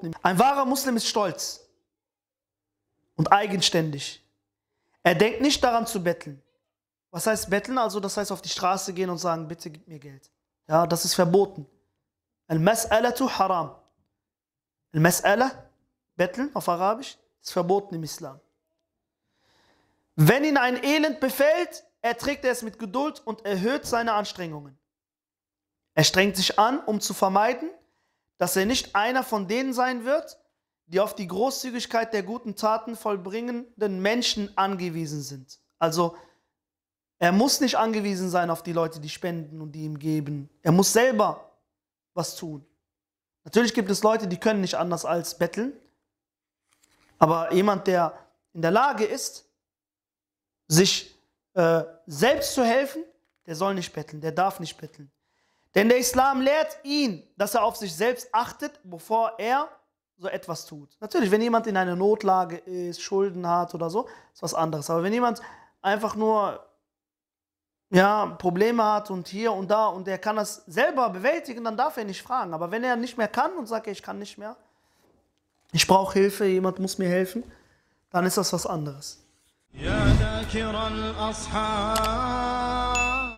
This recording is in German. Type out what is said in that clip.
Geboten Ein wahrer Muslim ist stolz und eigenständig. Er denkt nicht daran zu betteln. Was heißt betteln? Also das heißt auf die Straße gehen und sagen, bitte gib mir Geld. Ja, das ist verboten. Al-Mas'alatu haram. Al-Mas'ala, betteln auf Arabisch, ist verboten im Islam. Wenn ihn ein Elend befällt, erträgt er es mit Geduld und erhöht seine Anstrengungen. Er strengt sich an, um zu vermeiden, dass er nicht einer von denen sein wird, die auf die Großzügigkeit der guten Taten vollbringenden Menschen angewiesen sind. Also er muss nicht angewiesen sein auf die Leute, die spenden und die ihm geben. Er muss selber was tun. Natürlich gibt es Leute, die können nicht anders als betteln. Aber jemand, der in der Lage ist, sich äh, selbst zu helfen, der soll nicht betteln, der darf nicht betteln. Denn der Islam lehrt ihn, dass er auf sich selbst achtet, bevor er so etwas tut. Natürlich, wenn jemand in einer Notlage ist, Schulden hat oder so, ist was anderes. Aber wenn jemand einfach nur ja, Probleme hat und hier und da und er kann das selber bewältigen, dann darf er nicht fragen. Aber wenn er nicht mehr kann und sagt, ich kann nicht mehr, ich brauche Hilfe, jemand muss mir helfen, dann ist das was anderes. Ja,